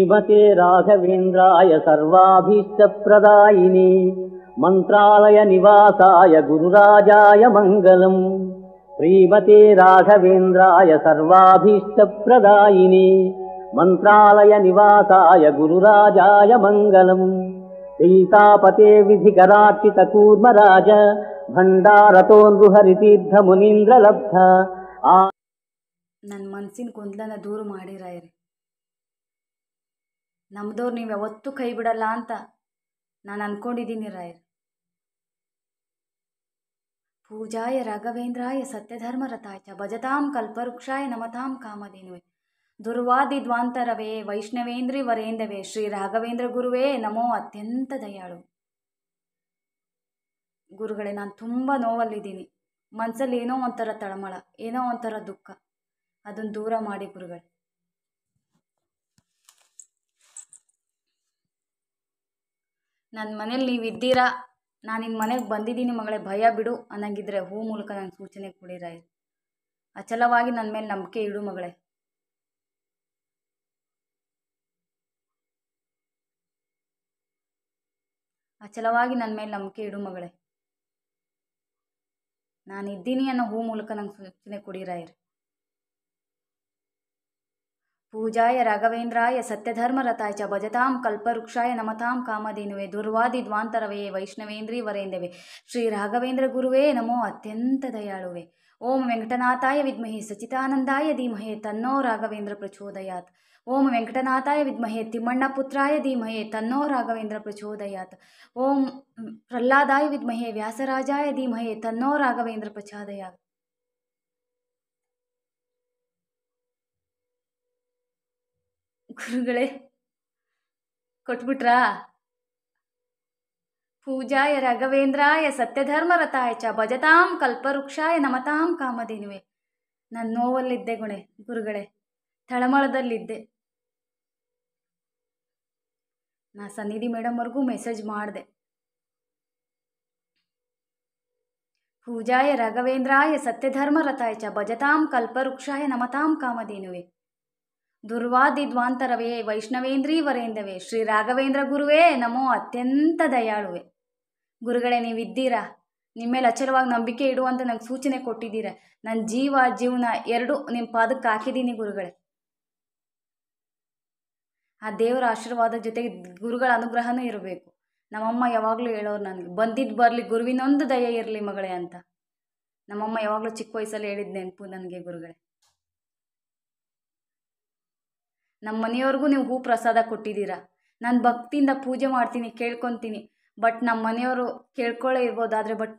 श्रीमते राघवेन्द्राय सर्वाभीष्टप्रदायिने मन्त्रालय गुरुराजाय मङ्गलम् श्रीमते राघवेन्द्राय सर्वाभीष्टप्रदायिने मन्त्रालय गुरुराजाय मङ्गलम् सीतापते विधिकरार्चितकूर्मराज ನಮ್ಮದವ್ರು ನೀವು ಯಾವತ್ತೂ ಕೈ ಬಿಡಲ್ಲ ಅಂತ ನಾನು ಅಂದ್ಕೊಂಡಿದ್ದೀನಿ ರಾಯರ್ ಪೂಜಾಯ ರಾಘವೇಂದ್ರಾಯ ಚ ಭಜತಾಂ ಕಲ್ಪವೃಕ್ಷಾಯ ನಮತಾಂ ಕಾಮಧೇನುವೆ ದುರ್ವಾದಿ ದ್ವಾಂತರವೇ ವೈಷ್ಣವೇಂದ್ರಿ ವರೇಂದವೇ ಶ್ರೀ ರಾಘವೇಂದ್ರ ಗುರುವೇ ನಮೋ ಅತ್ಯಂತ ದಯಾಳು ಗುರುಗಳೇ ನಾನು ತುಂಬ ನೋವಲ್ಲಿದ್ದೀನಿ ಮನಸ್ಸಲ್ಲಿ ಏನೋ ಒಂಥರ ತಳಮಳ ಏನೋ ಒಂಥರ ದುಃಖ ಅದನ್ನು ದೂರ ಮಾಡಿ ಗುರುಗಳೇ ನನ್ನ ಮನೇಲಿ ನೀವು ಇದ್ದೀರಾ ನಾನು ನಿನ್ನ ಮನೆಗೆ ಬಂದಿದ್ದೀನಿ ಮಗಳೇ ಭಯ ಬಿಡು ಅನ್ನಂಗಿದ್ರೆ ಹೂ ಮೂಲಕ ನನ್ನ ಸೂಚನೆ ಕೊಡಿರಾಯಿ ಅಚಲವಾಗಿ ನನ್ನ ಮೇಲೆ ನಂಬಿಕೆ ಇಡು ಮಗಳೇ ಅಚಲವಾಗಿ ನನ್ನ ಮೇಲೆ ನಂಬಿಕೆ ಇಡು ಮಗಳೇ ನಾನಿದ್ದೀನಿ ಅನ್ನೋ ಹೂ ಮೂಲಕ ನಂಗೆ ಸೂಚನೆ ಕೊಡಿರಾಯಿರಿ पूजाय राघवेन्द्राय सत्यधर्मरताय च भजतां कल्पवृक्षाय नमतां कामधेनुवे दुर्वादिद्वान्तरवे वैष्णवेन्द्री वरेन्दवे श्रीराघवेन्द्रगुरुवे नमो अत्यन्तदयाळुवे ಓಂ ವೆಂಕಟನಾಥಾಯ ವಿದ್ಮಹೇ ಸಚಿತಾನಂದಾಯ ಧೀಮಹೇ ತನ್ನೋ ರಾಘವೇಂದ್ರ ಪ್ರಚೋದಯಾತ್ ಓಂ ವೆಂಕಟನಾಥಾಯ ವಿದ್ಮಹೇ ತಿಮ್ಮಣ್ಣಪುತ್ರಾಯ ಧೀಮಹೇ ತನ್ನೋ ರಾಘವೇಂದ್ರ ಪ್ರಚೋದಯಾತ್ ಓಂ ಪ್ರಹ್ಲಾದಾಯ ವಿದ್ಮಹೇ ವ್ಯಾಸರಾಜಾಯ ಧೀಮಹೇ ತನ್ನೋ ರಾಘವೇಂದ್ರ ಪ್ರಚೋದಯಾತ್ ಗುರುಗಳೇ ಕೊಟ್ಬಿಟ್ರಾ ಪೂಜಾಯ ರಾಘವೇಂದ್ರಾಯ ರಥಾಯ ಚ ಭಜತಾಂ ಕಲ್ಪವೃಕ್ಷಾಯ ನಮತಾಂ ಕಾಮಧೇನುವೆ ನನ್ನ ನೋವಲ್ಲಿದ್ದೆ ಗುಣೆ ಗುರುಗಳೇ ತಳಮಳದಲ್ಲಿದ್ದೆ ನಾ ಸನ್ನಿಧಿ ಮೇಡಮ್ವರೆಗೂ ಮೆಸೇಜ್ ಮಾಡಿದೆ ಪೂಜಾಯ ರಾಘವೇಂದ್ರಾಯ ರಥಾಯ ಚ ಭಜತಾಂ ಕಲ್ಪವೃಕ್ಷಾಯ ನಮತಾಂ ಕಾಮಧೇನುವೆ ದುರ್ವಾದಿದ್ವಾಂತರವೇ ವೈಷ್ಣವೇಂದ್ರೀವರೇಂದವೇ ಶ್ರೀ ರಾಘವೇಂದ್ರ ಗುರುವೇ ನಮೋ ಅತ್ಯಂತ ದಯಾಳುವೆ ಗುರುಗಳೇ ನೀವಿದ್ದೀರಾ ನಿಮ್ಮ ಮೇಲೆ ಅಚಲವಾಗಿ ನಂಬಿಕೆ ಇಡುವಂತ ನಂಗೆ ಸೂಚನೆ ಕೊಟ್ಟಿದ್ದೀರ ನನ್ನ ಜೀವ ಜೀವನ ಎರಡು ನಿಮ್ಮ ಪಾದಕ್ಕೆ ಹಾಕಿದ್ದೀನಿ ಗುರುಗಳೇ ಆ ದೇವರ ಆಶೀರ್ವಾದ ಜೊತೆಗೆ ಗುರುಗಳ ಅನುಗ್ರಹನೂ ಇರಬೇಕು ನಮ್ಮಮ್ಮ ಯಾವಾಗಲೂ ಹೇಳೋರು ನನಗೆ ಬಂದಿದ್ದು ಬರಲಿ ಗುರುವಿನೊಂದು ದಯ ಇರಲಿ ಮಗಳೇ ಅಂತ ನಮ್ಮಮ್ಮ ಯಾವಾಗಲೂ ಚಿಕ್ಕ ವಯಸ್ಸಲ್ಲಿ ಹೇಳಿದ ನೆನಪು ನನಗೆ ಗುರುಗಳೇ ನಮ್ಮ ಮನೆಯವ್ರಿಗೂ ನೀವು ಹೂ ಪ್ರಸಾದ ಕೊಟ್ಟಿದ್ದೀರ ನಾನು ಭಕ್ತಿಯಿಂದ ಪೂಜೆ ಮಾಡ್ತೀನಿ ಕೇಳ್ಕೊತೀನಿ ಬಟ್ ನಮ್ಮ ಮನೆಯವರು ಕೇಳ್ಕೊಳ್ಳೇ ಇರ್ಬೋದು ಆದರೆ ಬಟ್